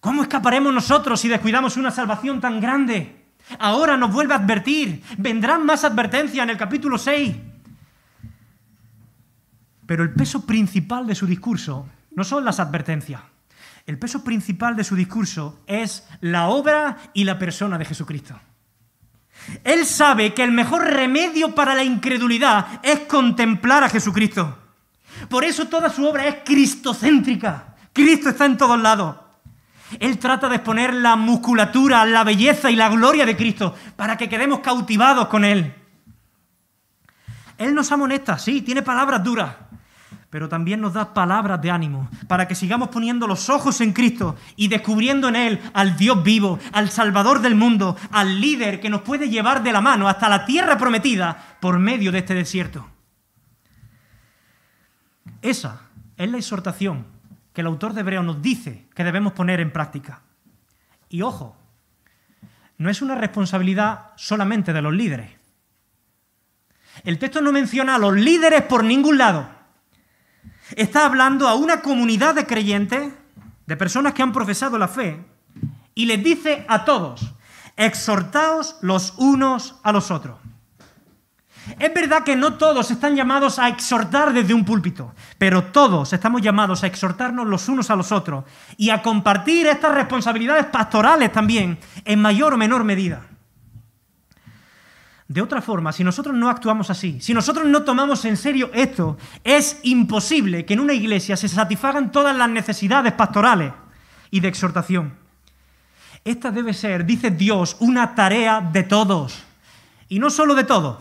¿Cómo escaparemos nosotros si descuidamos una salvación tan grande? Ahora nos vuelve a advertir, vendrán más advertencias en el capítulo 6. Pero el peso principal de su discurso no son las advertencias. El peso principal de su discurso es la obra y la persona de Jesucristo. Él sabe que el mejor remedio para la incredulidad es contemplar a Jesucristo. Por eso toda su obra es cristocéntrica. Cristo está en todos lados. Él trata de exponer la musculatura, la belleza y la gloria de Cristo para que quedemos cautivados con Él. Él nos amonesta, sí, tiene palabras duras, pero también nos da palabras de ánimo para que sigamos poniendo los ojos en Cristo y descubriendo en Él al Dios vivo, al Salvador del mundo, al líder que nos puede llevar de la mano hasta la tierra prometida por medio de este desierto. Esa es la exhortación que el autor de Hebreo nos dice que debemos poner en práctica. Y ojo, no es una responsabilidad solamente de los líderes. El texto no menciona a los líderes por ningún lado Está hablando a una comunidad de creyentes, de personas que han profesado la fe, y les dice a todos, exhortaos los unos a los otros. Es verdad que no todos están llamados a exhortar desde un púlpito, pero todos estamos llamados a exhortarnos los unos a los otros y a compartir estas responsabilidades pastorales también en mayor o menor medida. De otra forma, si nosotros no actuamos así, si nosotros no tomamos en serio esto, es imposible que en una iglesia se satisfagan todas las necesidades pastorales y de exhortación. Esta debe ser, dice Dios, una tarea de todos. Y no solo de todos.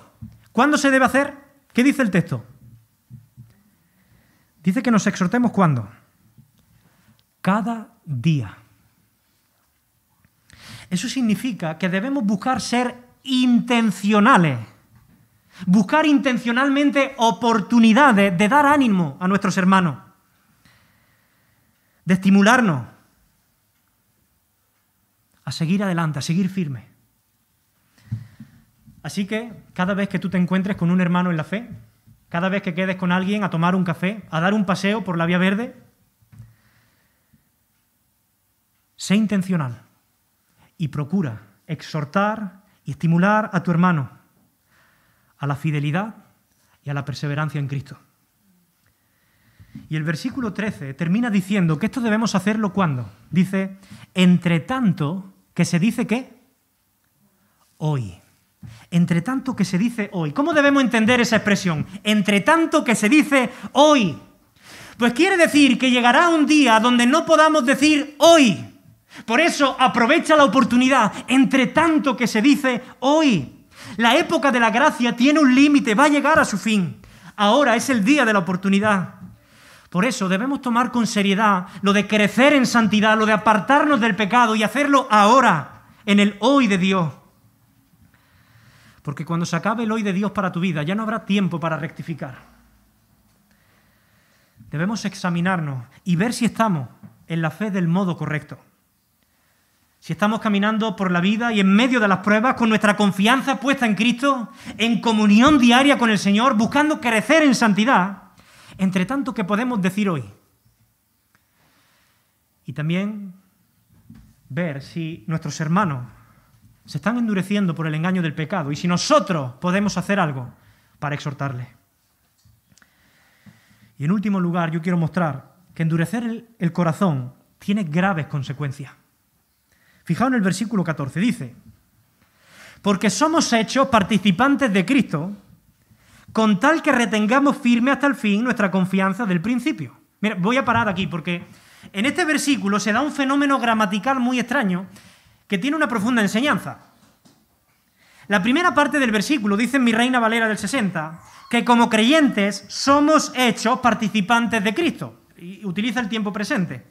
¿Cuándo se debe hacer? ¿Qué dice el texto? Dice que nos exhortemos cuándo. Cada día. Eso significa que debemos buscar ser intencionales. Buscar intencionalmente oportunidades de dar ánimo a nuestros hermanos, de estimularnos a seguir adelante, a seguir firme. Así que cada vez que tú te encuentres con un hermano en la fe, cada vez que quedes con alguien a tomar un café, a dar un paseo por la vía verde, sé intencional y procura exhortar, y estimular a tu hermano a la fidelidad y a la perseverancia en Cristo. Y el versículo 13 termina diciendo que esto debemos hacerlo cuando. Dice, entre tanto que se dice que hoy. Entre tanto que se dice hoy. ¿Cómo debemos entender esa expresión? Entre tanto que se dice hoy. Pues quiere decir que llegará un día donde no podamos decir hoy. Por eso aprovecha la oportunidad, entre tanto que se dice hoy. La época de la gracia tiene un límite, va a llegar a su fin. Ahora es el día de la oportunidad. Por eso debemos tomar con seriedad lo de crecer en santidad, lo de apartarnos del pecado y hacerlo ahora, en el hoy de Dios. Porque cuando se acabe el hoy de Dios para tu vida, ya no habrá tiempo para rectificar. Debemos examinarnos y ver si estamos en la fe del modo correcto. Si estamos caminando por la vida y en medio de las pruebas, con nuestra confianza puesta en Cristo, en comunión diaria con el Señor, buscando crecer en santidad, entre tanto que podemos decir hoy. Y también ver si nuestros hermanos se están endureciendo por el engaño del pecado y si nosotros podemos hacer algo para exhortarles. Y en último lugar, yo quiero mostrar que endurecer el, corazón tiene graves consecuencias. Fijaos en el versículo 14, dice, porque somos hechos participantes de Cristo, con tal que retengamos firme hasta el fin nuestra confianza del principio. Mira, voy a parar aquí porque en este versículo se da un fenómeno gramatical muy extraño que tiene una profunda enseñanza. La primera parte del versículo dice en mi Reina Valera del 60 que como creyentes somos hechos participantes de Cristo. Y utiliza el tiempo presente.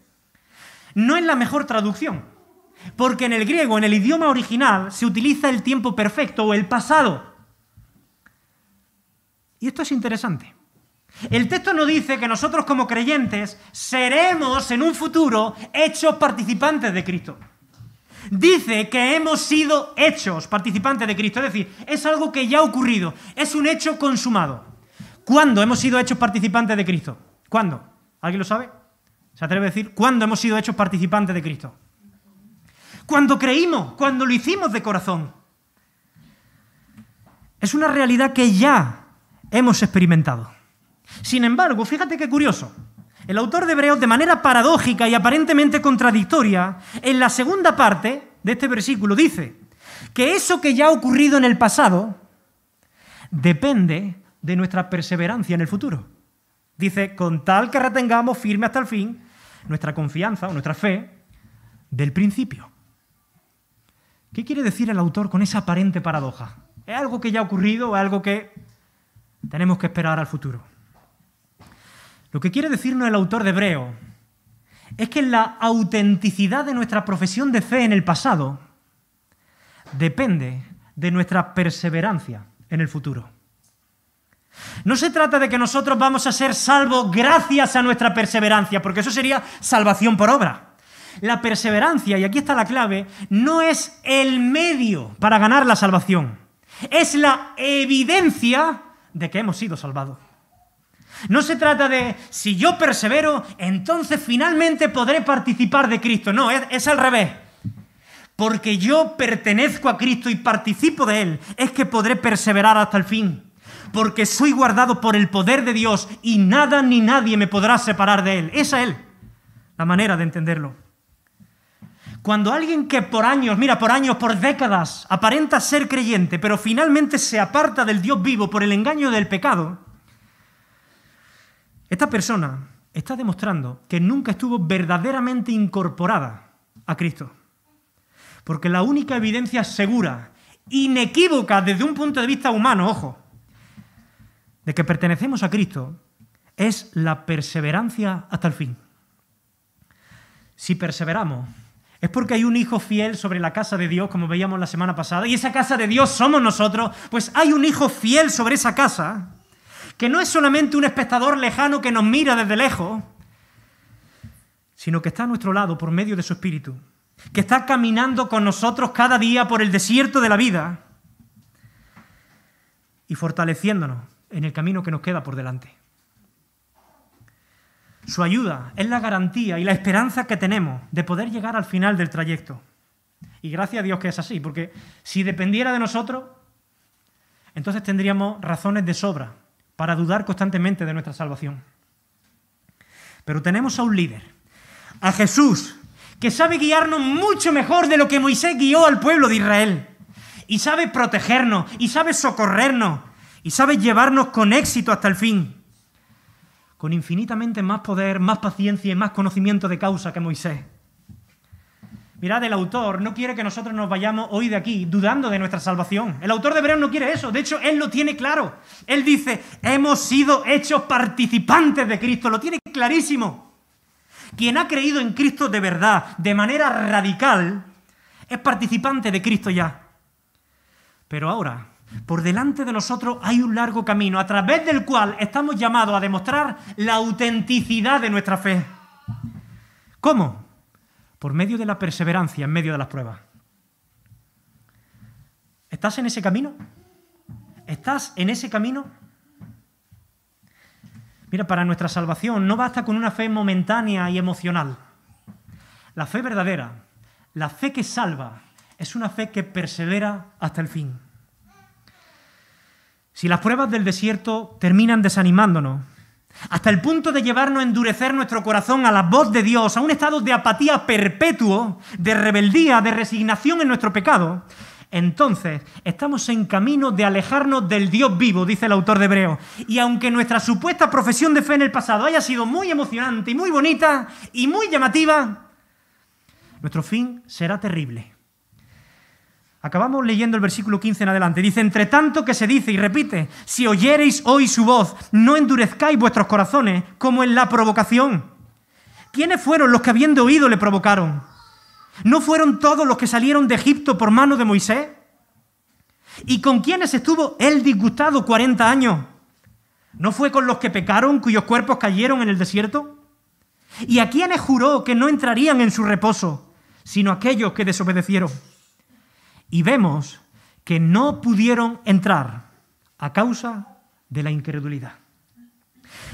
No es la mejor traducción, porque en el griego, en el idioma original, se utiliza el tiempo perfecto o el pasado. Y esto es interesante. El texto no dice que nosotros como creyentes seremos en un futuro hechos participantes de Cristo. Dice que hemos sido hechos participantes de Cristo, es decir, es algo que ya ha ocurrido, es un hecho consumado. ¿Cuándo hemos sido hechos participantes de Cristo? ¿Cuándo? ¿Alguien lo sabe? ¿Se atreve a decir cuándo hemos sido hechos participantes de Cristo? cuando creímos, cuando lo hicimos de corazón. Es una realidad que ya hemos experimentado. Sin embargo, fíjate qué curioso. El autor de Hebreos, de manera paradójica y aparentemente contradictoria, en la segunda parte de este versículo dice que eso que ya ha ocurrido en el pasado depende de nuestra perseverancia en el futuro. Dice, con tal que retengamos firme hasta el fin nuestra confianza o nuestra fe del principio. ¿Qué quiere decir el autor con esa aparente paradoja? ¿Es algo que ya ha ocurrido o es algo que tenemos que esperar al futuro? Lo que quiere decirnos el autor de Hebreo es que la autenticidad de nuestra profesión de fe en el pasado depende de nuestra perseverancia en el futuro. No se trata de que nosotros vamos a ser salvos gracias a nuestra perseverancia, porque eso sería salvación por obra la perseverancia, y aquí está la clave, no es el medio para ganar la salvación, es la evidencia de que hemos sido salvados. No se trata de si yo persevero, entonces finalmente podré participar de Cristo. No, es, al revés. Porque yo pertenezco a Cristo y participo de Él, es que podré perseverar hasta el fin porque soy guardado por el poder de Dios y nada ni nadie me podrá separar de Él. Esa es la manera de entenderlo. Cuando alguien que por años, mira, por años, por décadas, aparenta ser creyente, pero finalmente se aparta del Dios vivo por el engaño del pecado, esta persona está demostrando que nunca estuvo verdaderamente incorporada a Cristo. Porque la única evidencia segura, inequívoca desde un punto de vista humano, ojo, de que pertenecemos a Cristo, es la perseverancia hasta el fin. Si perseveramos, es porque hay un hijo fiel sobre la casa de Dios, como veíamos la semana pasada, y esa casa de Dios somos nosotros, pues hay un hijo fiel sobre esa casa, que no es solamente un espectador lejano que nos mira desde lejos, sino que está a nuestro lado por medio de su espíritu, que está caminando con nosotros cada día por el desierto de la vida y fortaleciéndonos en el camino que nos queda por delante. Su ayuda es la garantía y la esperanza que tenemos de poder llegar al final del trayecto. Y gracias a Dios que es así, porque si dependiera de nosotros, entonces tendríamos razones de sobra para dudar constantemente de nuestra salvación. Pero tenemos a un líder, a Jesús, que sabe guiarnos mucho mejor de lo que Moisés guió al pueblo de Israel. Y sabe protegernos, y sabe socorrernos, y sabe llevarnos con éxito hasta el fin con infinitamente más poder, más paciencia y más conocimiento de causa que Moisés. Mirad, el autor no quiere que nosotros nos vayamos hoy de aquí dudando de nuestra salvación. El autor de Hebreos no quiere eso. De hecho, él lo tiene claro. Él dice, hemos sido hechos participantes de Cristo. Lo tiene clarísimo. Quien ha creído en Cristo de verdad, de manera radical, es participante de Cristo ya. Pero ahora, por delante de nosotros hay un largo camino a través del cual estamos llamados a demostrar la autenticidad de nuestra fe. ¿Cómo? Por medio de la perseverancia en medio de las pruebas. ¿Estás en ese camino? ¿Estás en ese camino? Mira, para nuestra salvación no basta con una fe momentánea y emocional. La fe verdadera, la fe que salva, es una fe que persevera hasta el fin. Si las pruebas del desierto terminan desanimándonos, hasta el punto de llevarnos a endurecer nuestro corazón a la voz de Dios, a un estado de apatía perpetuo, de rebeldía, de resignación en nuestro pecado, entonces estamos en camino de alejarnos del Dios vivo, dice el autor de Hebreo. Y aunque nuestra supuesta profesión de fe en el pasado haya sido muy emocionante y muy bonita y muy llamativa, nuestro fin será terrible. Acabamos leyendo el versículo 15 en adelante. Dice, entre tanto que se dice y repite, si oyereis hoy su voz, no endurezcáis vuestros corazones como en la provocación. ¿Quiénes fueron los que habiendo oído le provocaron? ¿No fueron todos los que salieron de Egipto por mano de Moisés? ¿Y con quiénes estuvo él disgustado 40 años? ¿No fue con los que pecaron cuyos cuerpos cayeron en el desierto? ¿Y a quiénes juró que no entrarían en su reposo, sino aquellos que desobedecieron? Y vemos que no pudieron entrar a causa de la incredulidad.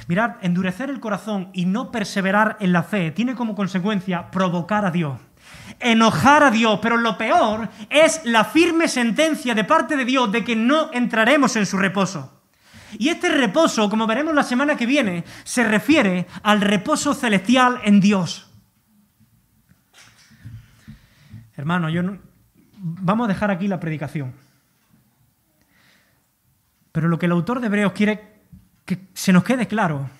Mirad, endurecer el corazón y no perseverar en la fe tiene como consecuencia provocar a Dios, enojar a Dios, pero lo peor es la firme sentencia de parte de Dios de que no entraremos en su reposo. Y este reposo, como veremos la semana que viene, se refiere al reposo celestial en Dios. Hermano, yo no, vamos a dejar aquí la predicación. Pero lo que el autor de Hebreos quiere que se nos quede claro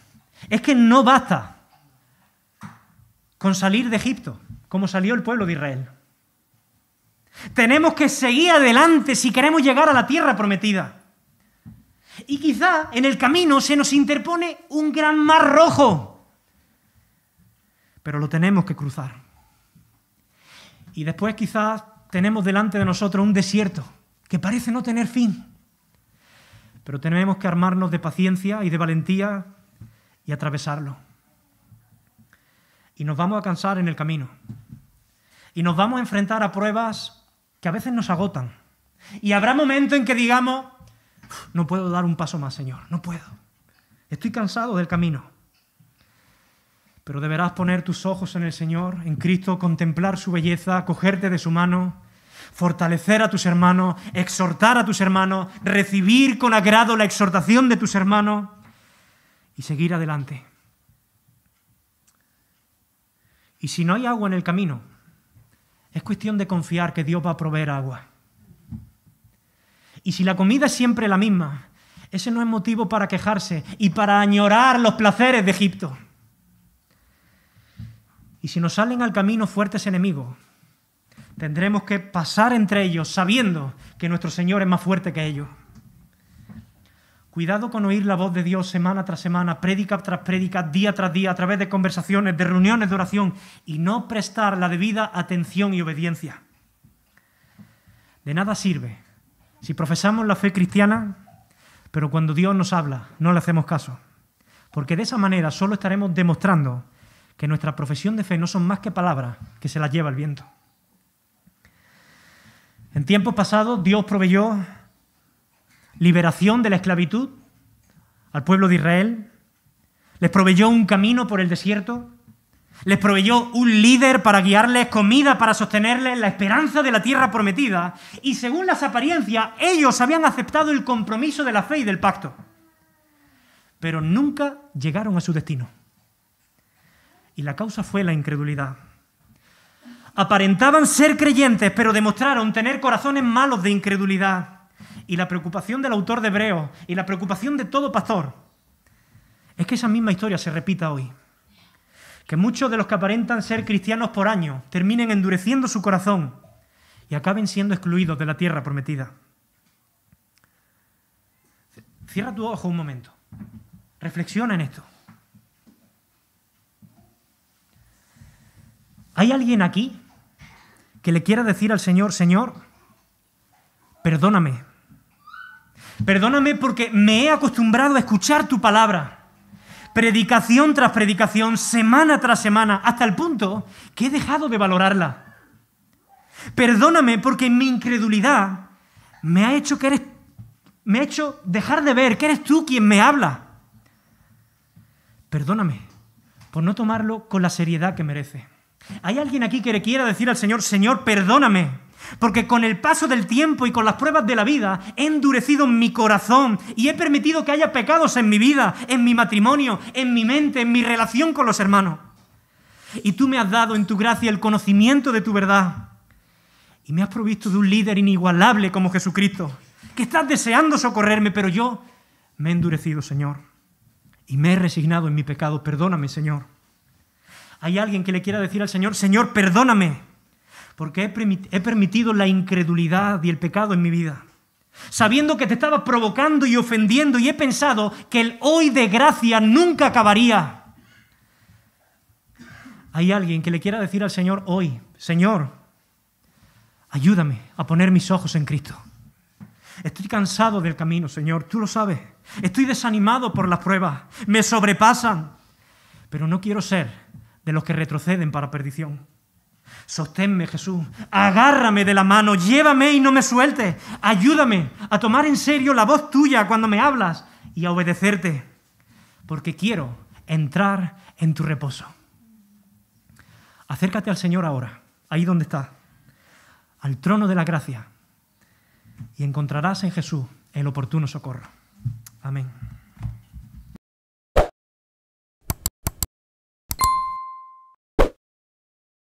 es que no basta con salir de Egipto, como salió el pueblo de Israel. Tenemos que seguir adelante si queremos llegar a la tierra prometida. Y quizá en el camino se nos interpone un gran mar rojo, pero lo tenemos que cruzar. Y después quizás tenemos delante de nosotros un desierto que parece no tener fin. Pero tenemos que armarnos de paciencia y de valentía y atravesarlo. Y nos vamos a cansar en el camino. Y nos vamos a enfrentar a pruebas que a veces nos agotan. Y habrá momentos en que digamos, no puedo dar un paso más, Señor, no puedo. Estoy cansado del camino. Pero deberás poner tus ojos en el Señor, en Cristo, contemplar su belleza, cogerte de su mano, fortalecer a tus hermanos, exhortar a tus hermanos, recibir con agrado la exhortación de tus hermanos y seguir adelante. Y si no hay agua en el camino, es cuestión de confiar que Dios va a proveer agua. Y si la comida es siempre la misma, ese no es motivo para quejarse y para añorar los placeres de Egipto. Y si nos salen al camino fuertes enemigos, tendremos que pasar entre ellos sabiendo que nuestro Señor es más fuerte que ellos. Cuidado con oír la voz de Dios semana tras semana, prédica tras prédica, día tras día, a través de conversaciones, de reuniones de oración, y no prestar la debida atención y obediencia. De nada sirve si profesamos la fe cristiana, pero cuando Dios nos habla, no le hacemos caso. Porque de esa manera solo estaremos demostrando que nuestra profesión de fe no son más que palabras que se las lleva el viento. En tiempos pasados Dios proveyó liberación de la esclavitud al pueblo de Israel, les proveyó un camino por el desierto, les proveyó un líder para guiarles, comida para sostenerles, la esperanza de la tierra prometida, y según las apariencias, ellos habían aceptado el compromiso de la fe y del pacto, pero nunca llegaron a su destino. Y la causa fue la incredulidad. Aparentaban ser creyentes, pero demostraron tener corazones malos de incredulidad. Y la preocupación del autor de Hebreos y la preocupación de todo pastor es que esa misma historia se repita hoy. Que muchos de los que aparentan ser cristianos por años terminen endureciendo su corazón y acaben siendo excluidos de la tierra prometida. Cierra tu ojo un momento. Reflexiona en esto. ¿Hay alguien aquí que le quiera decir al Señor, Señor, perdóname? Perdóname porque me he acostumbrado a escuchar tu palabra, predicación tras predicación, semana tras semana, hasta el punto que he dejado de valorarla. Perdóname porque mi incredulidad me ha hecho que eres me ha hecho dejar de ver que eres tú quien me habla. Perdóname por no tomarlo con la seriedad que merece. ¿Hay alguien aquí que le quiera decir al Señor, Señor, perdóname? Porque con el paso del tiempo y con las pruebas de la vida he endurecido mi corazón y he permitido que haya pecados en mi vida, en mi matrimonio, en mi mente, en mi relación con los hermanos. Y tú me has dado en tu gracia el conocimiento de tu verdad. Y me has provisto de un líder inigualable como Jesucristo, que estás deseando socorrerme, pero yo me he endurecido, Señor. Y me he resignado en mi pecado. Perdóname, Señor hay alguien que le quiera decir al Señor, Señor, perdóname, porque he permitido la incredulidad y el pecado en mi vida, sabiendo que te estaba provocando y ofendiendo y he pensado que el hoy de gracia nunca acabaría. Hay alguien que le quiera decir al Señor hoy, Señor, ayúdame a poner mis ojos en Cristo. Estoy cansado del camino, Señor, tú lo sabes. Estoy desanimado por las pruebas, me sobrepasan, pero no quiero ser de los que retroceden para perdición. Sosténme, Jesús, agárrame de la mano, llévame y no me sueltes. Ayúdame a tomar en serio la voz tuya cuando me hablas y a obedecerte, porque quiero entrar en tu reposo. Acércate al Señor ahora, ahí donde está, al trono de la gracia, y encontrarás en Jesús el oportuno socorro. Amén.